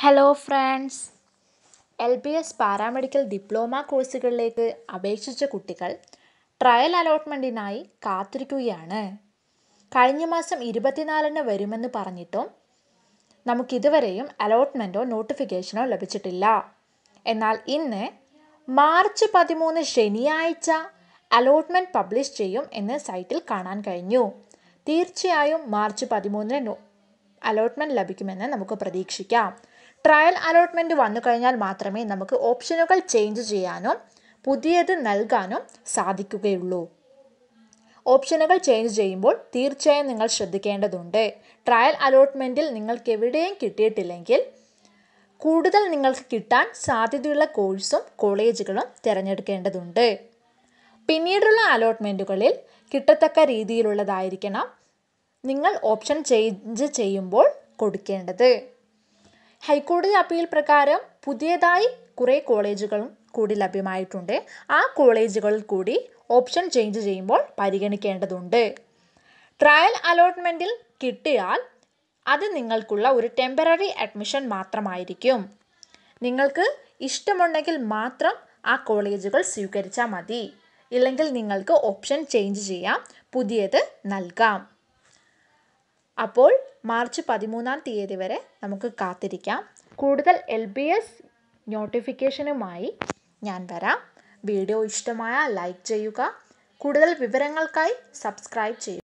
hello friends L B S paramedical diploma കോഴ്സുകളിലേക്ക് അപേക്ഷിച്ച കുട്ടികൾ ട്രയൽ അലോട്ട്മെൻറ്റിനായി കാത്തിരിക്കുകയാണ് കഴിഞ്ഞ മാസം ഇരുപത്തിനാലിന് വരുമെന്ന് പറഞ്ഞിട്ടും നമുക്കിതുവരെയും അലോട്ട്മെൻറ്റോ നോട്ടിഫിക്കേഷനോ ലഭിച്ചിട്ടില്ല എന്നാൽ ഇന്ന് മാർച്ച് പതിമൂന്ന് ശനിയാഴ്ച അലോട്ട്മെൻറ്റ് പബ്ലിഷ് ചെയ്യും എന്ന് സൈറ്റിൽ കാണാൻ കഴിഞ്ഞു തീർച്ചയായും മാർച്ച് പതിമൂന്നിന് അലോട്ട്മെൻറ്റ് ലഭിക്കുമെന്ന് നമുക്ക് പ്രതീക്ഷിക്കാം ട്രയൽ അലോട്ട്മെൻ്റ് വന്നു കഴിഞ്ഞാൽ മാത്രമേ നമുക്ക് ഓപ്ഷനുകൾ ചേഞ്ച് ചെയ്യാനും പുതിയത് നൽകാനും സാധിക്കുകയുള്ളൂ ഓപ്ഷനുകൾ ചേഞ്ച് ചെയ്യുമ്പോൾ തീർച്ചയായും നിങ്ങൾ ശ്രദ്ധിക്കേണ്ടതുണ്ട് ട്രയൽ അലോട്ട്മെൻറ്റിൽ നിങ്ങൾക്ക് എവിടെയും കിട്ടിയിട്ടില്ലെങ്കിൽ കൂടുതൽ നിങ്ങൾക്ക് കിട്ടാൻ സാധ്യതയുള്ള കോഴ്സും കോളേജുകളും തിരഞ്ഞെടുക്കേണ്ടതുണ്ട് പിന്നീടുള്ള അലോട്ട്മെൻറ്റുകളിൽ കിട്ടത്തക്ക രീതിയിലുള്ളതായിരിക്കണം നിങ്ങൾ ഓപ്ഷൻ ചേഞ്ച് ചെയ്യുമ്പോൾ കൊടുക്കേണ്ടത് ഹൈക്കോടതി അപ്പീൽ പ്രകാരം പുതിയതായി കുറേ കോളേജുകളും കൂടി ലഭ്യമായിട്ടുണ്ട് ആ കോളേജുകളിൽ കൂടി ഓപ്ഷൻ ചേഞ്ച് ചെയ്യുമ്പോൾ പരിഗണിക്കേണ്ടതുണ്ട് ട്രയൽ അലോട്ട്മെൻറ്റിൽ കിട്ടിയാൽ അത് നിങ്ങൾക്കുള്ള ഒരു ടെമ്പററി അഡ്മിഷൻ മാത്രമായിരിക്കും നിങ്ങൾക്ക് ഇഷ്ടമുണ്ടെങ്കിൽ മാത്രം ആ കോളേജുകൾ സ്വീകരിച്ചാൽ മതി ഇല്ലെങ്കിൽ നിങ്ങൾക്ക് ഓപ്ഷൻ ചേഞ്ച് ചെയ്യാം പുതിയത് നൽകാം അപ്പോൾ മാർച്ച് പതിമൂന്നാം തീയതി വരെ നമുക്ക് കാത്തിരിക്കാം കൂടുതൽ എൽ ബി എസ് നോട്ടിഫിക്കേഷനുമായി ഞാൻ വരാം വീഡിയോ ഇഷ്ടമായാൽ ലൈക്ക് ചെയ്യുക കൂടുതൽ വിവരങ്ങൾക്കായി സബ്സ്ക്രൈബ് ചെയ്യുക